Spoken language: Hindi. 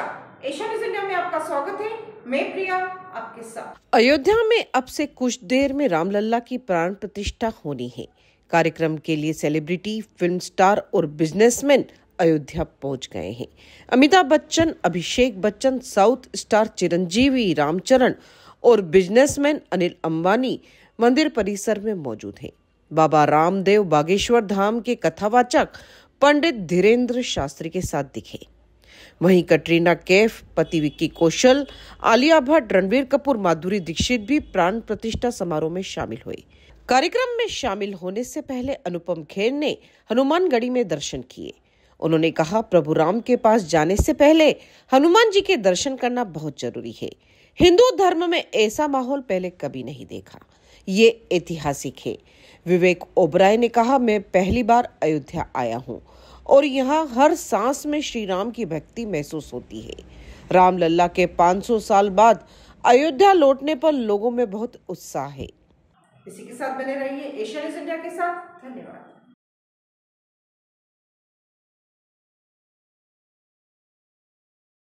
नमस्कार इंडिया में आपका स्वागत है मैं प्रिया आपके साथ अयोध्या में अब से कुछ देर में रामलला की प्राण प्रतिष्ठा होनी है कार्यक्रम के लिए सेलिब्रिटी फिल्म स्टार और बिजनेसमैन अयोध्या पहुंच गए हैं अमिताभ बच्चन अभिषेक बच्चन साउथ स्टार चिरंजीवी रामचरण और बिजनेसमैन अनिल अंबानी मंदिर परिसर में मौजूद हैं बाबा रामदेव बागेश्वर धाम के कथावाचक पंडित धीरेन्द्र शास्त्री के साथ दिखे वहीं कटरीना कैफ पति विक्की कौशल आलिया भट्ट रणबीर कपूर माधुरी दीक्षित भी प्राण प्रतिष्ठा समारोह में शामिल हुई कार्यक्रम में शामिल होने से पहले अनुपम खेर ने हनुमानगढ़ी में दर्शन किए उन्होंने कहा प्रभु राम के पास जाने से पहले हनुमान जी के दर्शन करना बहुत जरूरी है हिंदू धर्म में ऐसा माहौल पहले कभी नहीं देखा ये ऐतिहासिक है विवेक ओबराय ने कहा मैं पहली बार अयोध्या आया हूँ और यहाँ हर सांस में श्री राम की भक्ति महसूस होती है राम लल्ला के 500 साल बाद अयोध्या लौटने पर लोगों में बहुत उत्साह है इसी के साथ बने रहिए न्यूज इंडिया के साथ धन्यवाद